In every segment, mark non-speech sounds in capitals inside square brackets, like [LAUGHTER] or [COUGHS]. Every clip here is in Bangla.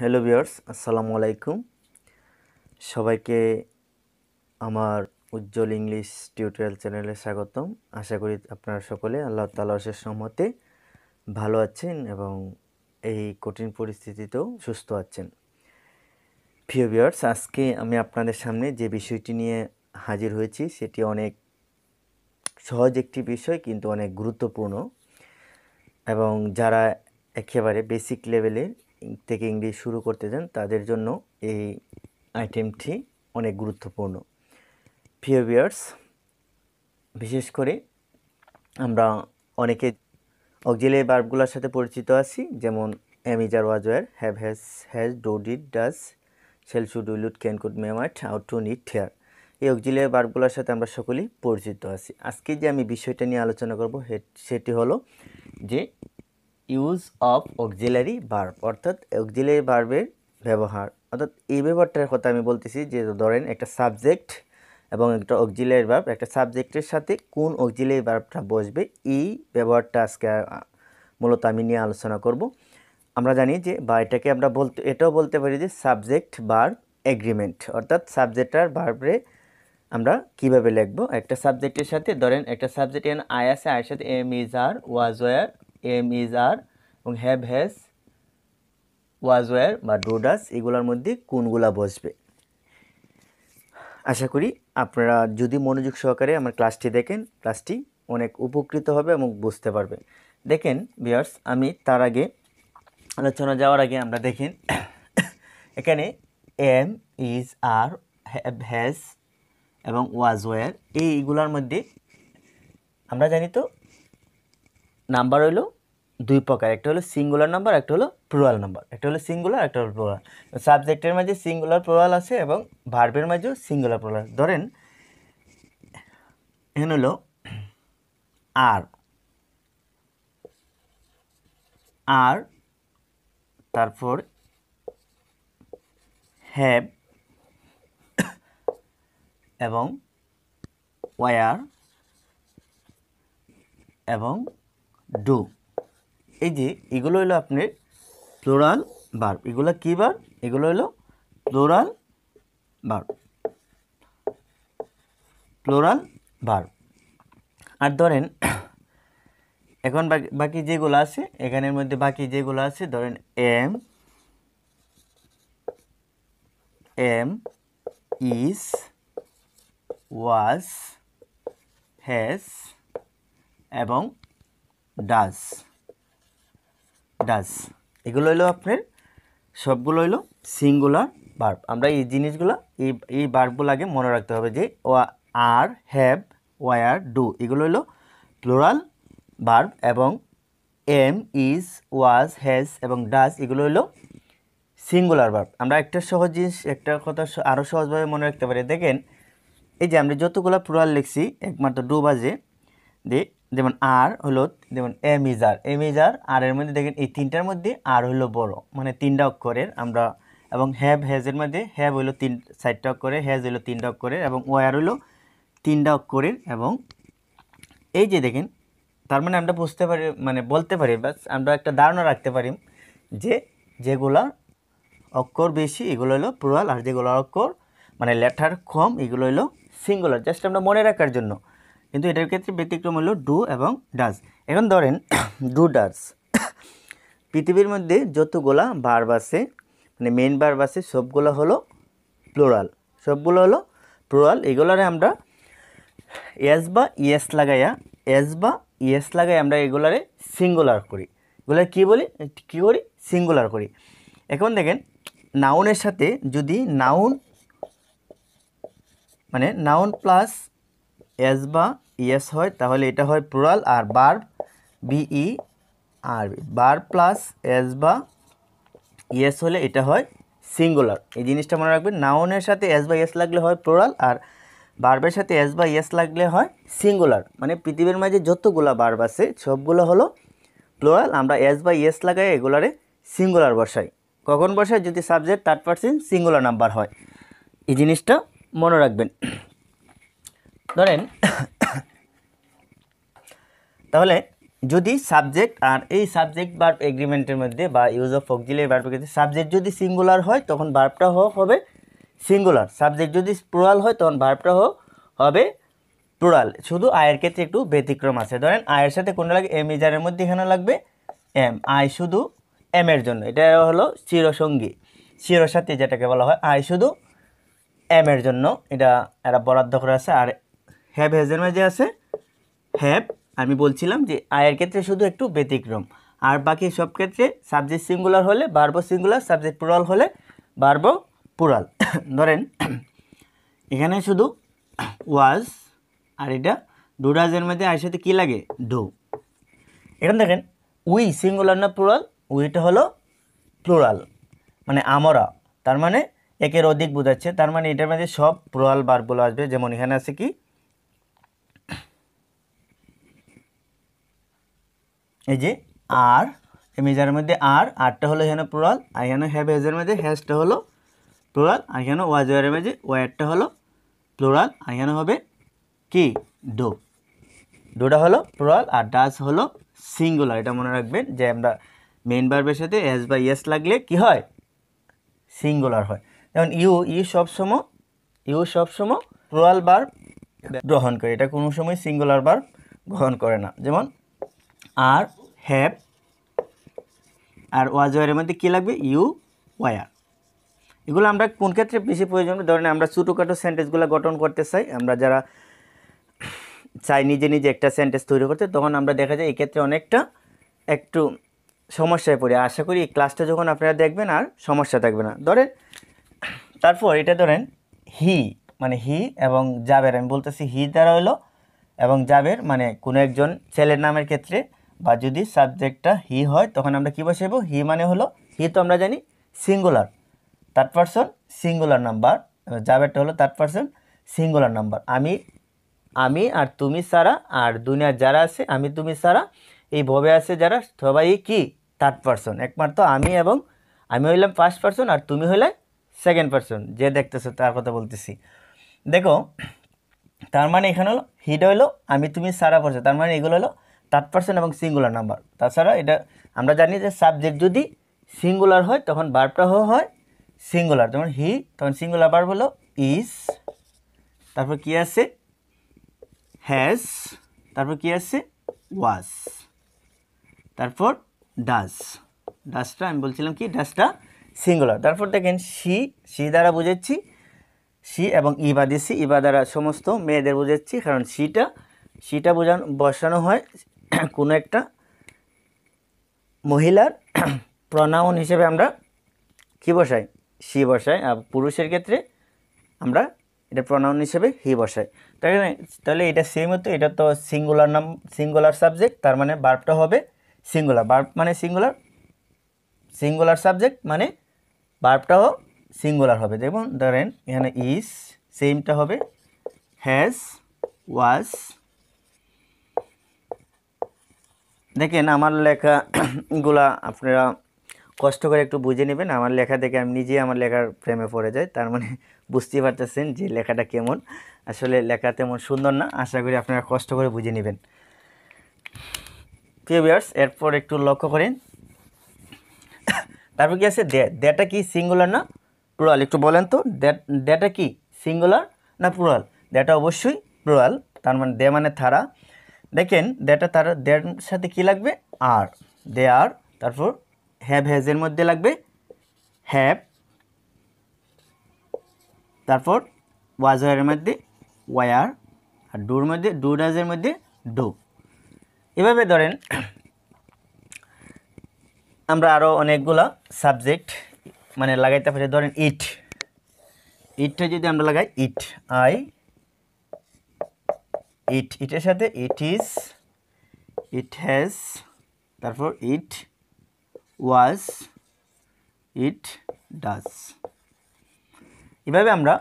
হ্যালো বিয়ার্স আসসালামু আলাইকুম সবাইকে আমার উজ্জ্বল ইংলিশ টিউটোরিয়াল চ্যানেলে স্বাগতম আশা করি আপনারা সকলে আল্লাহ তালা সম্মতে ভালো আছেন এবং এই কঠিন পরিস্থিতিতেও সুস্থ আছেন প্রিয় বিয়ার্স আজকে আমি আপনাদের সামনে যে বিষয়টি নিয়ে হাজির হয়েছি সেটি অনেক সহজ একটি বিষয় কিন্তু অনেক গুরুত্বপূর্ণ এবং যারা একেবারে বেসিক লেভেলের থেকে ইংলিশ শুরু করতে চান তাদের জন্য এই আইটেমটি অনেক গুরুত্বপূর্ণ ফিওবিয়ার্স বিশেষ করে আমরা অনেকে অক্সিলিয়ারি বার্বগুলোর সাথে পরিচিত আছি যেমন am is are was were have has has do did does shall should will would can could may might ought to need dare এই অক্সিলিয়ারি বার্বগুলোর সাথে আমরা সকলেই পরিচিত আছি আজকে যে আমি বিষয়টা নিয়ে আলোচনা করব সেটি হলো যে ইউজ অফ অক্সিলারি ভার্ব অর্থাৎ অক্সিলারি ভার্বের ব্যবহার অর্থাৎ এই ব্যবহারটার কথা আমি বলতেছি যে ধরেন একটা সাবজেক্ট এবং একটা অক্সিলারি ভার্ব একটা সাবজেক্টের সাথে কোন অক্সিলারি ভার্বটা বসবে এই ব্যবহারটা আজকে মূলত আমি নিয়ে আলোচনা করব আমরা জানি যে বা এটাকে আমরা বলতে এটাও বলতে পারি যে সাবজেক্ট ভার্ব এগ্রিমেন্ট অর্থাৎ সাবজেক্ট আর ভার্বরে আমরা কিভাবে লিখব একটা সাবজেক্টের সাথে ধরেন একটা সাবজেক্ট এন আই আছে আয়ের সাথে am is are was were am is are এবং হ্যাভ হ্যাজ ওয়াজ ওয়ার বা ডোডাস এগুলোর মধ্যে কোনগুলা বসবে আশা করি আপনারা যদি মনোযোগ সহকারে আমার ক্লাসটি দেখেন ক্লাসটি অনেক উপকৃত হবে এবং বুঝতে পারবে দেখেন বিয়ার্স আমি তার আগে আলোচনা যাওয়ার আগে আমরা দেখেন এখানে am is are have has এবং ওয়াজ ওয়ার এইগুলার মধ্যে আমরা জানি তো নাম্বার হইলো দুই প্রকার একটা হলো সিঙ্গুলার নাম্বার একটা হলো প্লুরাল নাম্বার একটা হলো সিঙ্গুলার একটা হলো প্লুরাল সাবজেক্টের মাঝে সিঙ্গুলার প্লুরাল আছে এবং ভার্বের মাঝেও সিঙ্গুলার প্লুরাল ধরেন এখন হলো আর আর তারপর হ্যাভ এবং ওয়ার এবং ডু এই যে এগুলো হলো আপনার প্লোরাল বার এগুলো কী বার এগুলো হলো প্লোরাল বার প্লোরাল বার আর ধরেন এখন বাকি যেগুলো আছে এখানের মধ্যে বাকি যেগুলো আছে ধরেন এম এম ইস ওয়াজ হ্যাস এবং ডাজ ডাজ এগুলো হলো আপনার সবগুলো হলো সিঙ্গুলার বার্ব আমরা এই জিনিসগুলো এই এই বার্বগুলো আগে মনে রাখতে হবে যে আর হ্যাভ ওয়ার ডু এগুলো হলো প্লোরাল বার্ব এবং এম ইজ ওয়াজ হ্যাজ এবং ডাজ এগুলো হলো সিঙ্গুলার বার্ব আমরা একটা সহজ জিনিস একটা কথা আরও সহজভাবে মনে রাখতে পারি দেখেন এই যে আমরা যতগুলো প্লোরাল লিখছি একমাত্র ডু বাজে যে যেমন আর হলো যেমন এ মিজার এ মিজার আর এর মধ্যে দেখেন এই তিনটার মধ্যে আর হলো বড় মানে তিনটা অক্ষরের আমরা এবং হ্যাব হ্যাজের মধ্যে হ্যাব হইলো তিন চারটা অক্ষরের হ্যাজ হইলো তিনটা অক্ষরের এবং ওয়ার হইলো তিনটা অক্ষরের এবং এই যে দেখেন তার মানে আমরা বুঝতে পারি মানে বলতে পারি বা আমরা একটা ধারণা রাখতে পারি যে যেগুলা অক্ষর বেশি এগুলো হলো প্রুয়াল আর যেগুলো অক্ষর মানে লেটার কম এগুলো হলো সিঙ্গুলার জাস্ট আমরা মনে রাখার জন্য কিন্তু এটার ক্ষেত্রে ব্যতিক্রম হলো ডু এবং ডাস এখন ধরেন [COUGHS] ডু ডাস [COUGHS] পৃথিবীর মধ্যে যতগুলা বার্ব আছে মানে মেন বার্ব আছে সবগুলো হলো প্লোরাল সবগুলো হলো প্লোরাল এগুলারে আমরা এস বা ইয়েস লাগাইয়া এস বা ইয়েস লাগাই আমরা এগুলারে সিঙ্গুলার করি এগুলার কি বলি কী করি সিঙ্গুলার করি এখন দেখেন নাউনের সাথে যদি নাউন মানে নাউন প্লাস এস বা ইএস হয় তাহলে এটা হয় প্লুরাল আর বার বিই e, আর বার প্লাস এস বা ইএস হলে এটা হয় সিঙ্গুলার এই জিনিসটা মনে রাখবেন নাউনের সাথে এস বা ইয়েস লাগলে হয় প্লোরাল আর বার্বের সাথে এস বা ইয়েস লাগলে হয় সিঙ্গুলার মানে পৃথিবীর মাঝে যতগুলো বার্ব আছে সবগুলো হলো প্লোরাল আমরা এস বা ইয়েস লাগাই এগুলারে সিঙ্গুলার বসাই কখন বসাই যদি subject third person singular number হয় এই জিনিসটা মনে রাখবেন ধরেন তাহলে যদি সাবজেক্ট আর এই সাবজেক্ট বার্ব এগ্রিমেন্টের মধ্যে বা ইউজ অফ ফকজিলের বার্বের ক্ষেত্রে সাবজেক্ট যদি সিঙ্গুলার হয় তখন বার্বটা হোক হবে সিঙ্গুলার সাবজেক্ট যদি প্লোরাল হয় তখন বার্বটা হোক হবে প্লোরাল শুধু আয়ের ক্ষেত্রে একটু ব্যতিক্রম আছে ধরেন আয়ের সাথে কোনটা লাগে এম ইজারের মধ্যে এখানে লাগবে এম আয় শুধু এম এর জন্য এটা হলো চিরসঙ্গী চিরসাথী যেটাকে বলা হয় আয় শুধু এম এর জন্য এটা এরা বরাদ্দ করা আছে আর হ্যাভ হেজের মাঝে আছে হ্যাভ আমি বলছিলাম যে আয়ের ক্ষেত্রে শুধু একটু ব্যতিক্রম আর বাকি সব ক্ষেত্রে সাবজেক্ট সিঙ্গুলার হলে বার্ব সিঙ্গুলার সাবজেক্ট পুরাল হলে বার্ব পুরাল [COUGHS] ধরেন এখানে শুধু ওয়াজ আর এটা ডু ডাজের মধ্যে আর সাথে কী লাগে ডু এখন দেখেন উই সিঙ্গুলার না প্লুরাল উইটা হলো প্লুরাল মানে আমরা তার মানে একের অধিক বোঝাচ্ছে তার মানে এটার মধ্যে সব প্লুরাল বারগুলো আসবে যেমন এখানে আছে কি এই যে আর এই মেজারের মধ্যে আর আরটা হলো এখানে প্লোরাল আর এখানে হ্যাভ হ্যাজের মধ্যে হ্যাজটা হলো প্লোরাল আর এখানে ওয়াজওয়ারের মধ্যে ওয়ারটা হলো প্লোরাল আর এখানে হবে কি ডো ডোটা হলো প্লোরাল আর ডাস হলো সিঙ্গুলার এটা মনে রাখবেন যে আমরা মেন বার্বের সাথে এস বা ইয়েস লাগলে কি হয় সিঙ্গুলার হয় যেমন ইউ ইউ সবসময় ইউ সবসময় প্লোরাল বার্ব গ্রহণ করে এটা কোনো সময় সিঙ্গুলার বার্ব গ্রহণ করে না যেমন আর হ্যাভ আর ওয়াজ ওয়ারের মধ্যে কী লাগবে ইউ ওয়ার এগুলো আমরা কোন ক্ষেত্রে বেশি প্রয়োজন ধরেন আমরা ছোটোখাটো সেন্টেন্সগুলো গঠন করতে চাই আমরা যারা চাই নিজে নিজে একটা সেন্টেন্স তৈরি করতে তখন আমরা দেখা যায় এক্ষেত্রে অনেকটা একটু সমস্যায় পড়ি আশা করি এই ক্লাসটা যখন আপনারা দেখবেন আর সমস্যা থাকবে না ধরেন তারপর এটা ধরেন হি মানে হি এবং জাবের আমি বলতেছি হি দ্বারা হলো এবং জাবের মানে কোনো একজন ছেলের নামের ক্ষেত্রে বা যদি সাবজেক্টটা হি হয় তখন আমরা কী বসাইব হি মানে হলো হি তো আমরা জানি singular third person singular number যাবেরটা হলো থার্ড পার্সন সিঙ্গুলার নাম্বার আমি আমি আর তুমি সারা আর দুনিয়ার যারা আছে আমি তুমি সারা এই ভবে আছে যারা সবাই কি থার্ড পার্সন একমাত্র আমি এবং আমি হইলাম ফার্স্ট পার্সন আর তুমি হইলে সেকেন্ড পার্সন যে দেখতেছো তার কথা বলতেছি দেখো তার মানে এখানে হলো হিড হইলো আমি তুমি সারা পড়ছো তার মানে এগুলো হলো থার্ড পার্সন এবং সিঙ্গুলার নাম্বার তাছাড়া এটা আমরা জানি যে সাবজেক্ট যদি সিঙ্গুলার হয় তখন বার্বটা হয় সিঙ্গুলার যেমন হি তখন সিঙ্গুলার বার্ব হলো ইস তারপর কি আছে হ্যাজ তারপর কি আছে ওয়াস তারপর ডাস ডাসটা আমি বলছিলাম কি ডাসটা সিঙ্গুলার তারপর দেখেন সি সি দ্বারা বুঝাচ্ছি সি এবং ইবা ই ইবা দ্বারা সমস্ত মেয়েদের বুঝাচ্ছি কারণ সিটা সিটা বোঝানো বসানো হয় কোনো একটা মহিলার প্রণাউন হিসেবে আমরা কী বসাই সি বসাই আর পুরুষের ক্ষেত্রে আমরা এটা প্রণাউন হিসেবে হি বসাই তাই মানে, তাহলে এটা সেম হতো এটা তো সিঙ্গুলার নাম সিঙ্গুলার সাবজেক্ট তার মানে বার্বটা হবে সিঙ্গুলার বার্ব মানে সিঙ্গুলার সিঙ্গুলার সাবজেক্ট মানে বার্বটাও সিঙ্গুলার হবে দেখুন ধরেন এখানে ইস সেমটা হবে হ্যাজ ওয়াশ দেখেন আমার লেখাগুলা আপনারা কষ্ট করে একটু বুঝে নেবেন আমার লেখা দেখে আমি নিজেই আমার লেখার প্রেমে পড়ে যাই তার মানে বুঝতেই পারতেছেন যে লেখাটা কেমন আসলে লেখা তেমন সুন্দর না আশা করি আপনারা কষ্ট করে বুঝে নেবেন প্রিভিয়ার্স এরপর একটু লক্ষ্য করেন তারপর কি আছে দেটা কি সিঙ্গুলার না প্লুরাল একটু বলেন তো দেটা কি সিঙ্গুলার না প্লুরাল দেটা অবশ্যই প্লুরাল তার মানে দে মানে থারা দেখেন দেটা তার দেয়ার সাথে কি লাগবে আর দে আর তারপর হ্যাভ হ্যাজের মধ্যে লাগবে হ্যাভ তারপর ওয়াজারের মধ্যে ওয়ার আর ডুর মধ্যে ডু ডাজের মধ্যে ডু এভাবে ধরেন আমরা আরও অনেকগুলা সাবজেক্ট মানে লাগাইতে পারি ধরেন ইট ইটটা যদি আমরা লাগাই ইট আই ইট ইটের সাথে ইট ইজ ইট হ্যাজ তারপর ইট ওয়াজ ইট ডাজ এভাবে আমরা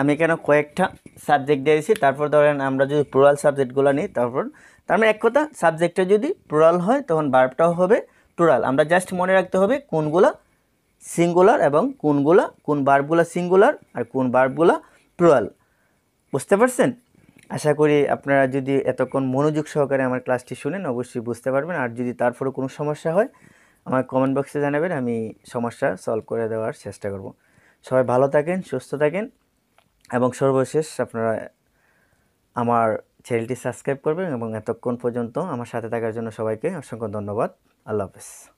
আমি কেন কয়েকটা সাবজেক্ট দিয়েছি তারপর ধরেন আমরা যদি প্লোরাল সাবজেক্টগুলো নিই তারপর তার মানে এক কথা সাবজেক্টটা যদি প্লোরাল হয় তখন বার্বটাও হবে প্লোরাল আমরা জাস্ট মনে রাখতে হবে কোনগুলা সিঙ্গুলার এবং কোনগুলা কোন বার্বগুলো সিঙ্গুলার আর কোন বার্বগুলা প্লোরাল বুঝতে পারছেন আশা করি আপনারা যদি এতক্ষণ মনোযোগ সহকারে আমার ক্লাসটি শুনেন অবশ্যই বুঝতে পারবেন আর যদি তারপরে কোনো সমস্যা হয় আমার কমেন্ট বক্সে জানাবেন আমি সমস্যা সলভ করে দেওয়ার চেষ্টা করব সবাই ভালো থাকেন সুস্থ থাকেন এবং সর্বশেষ আপনারা আমার চ্যানেলটি সাবস্ক্রাইব করবেন এবং এতক্ষণ পর্যন্ত আমার সাথে থাকার জন্য সবাইকে অসংখ্য ধন্যবাদ আল্লাহ হাফেজ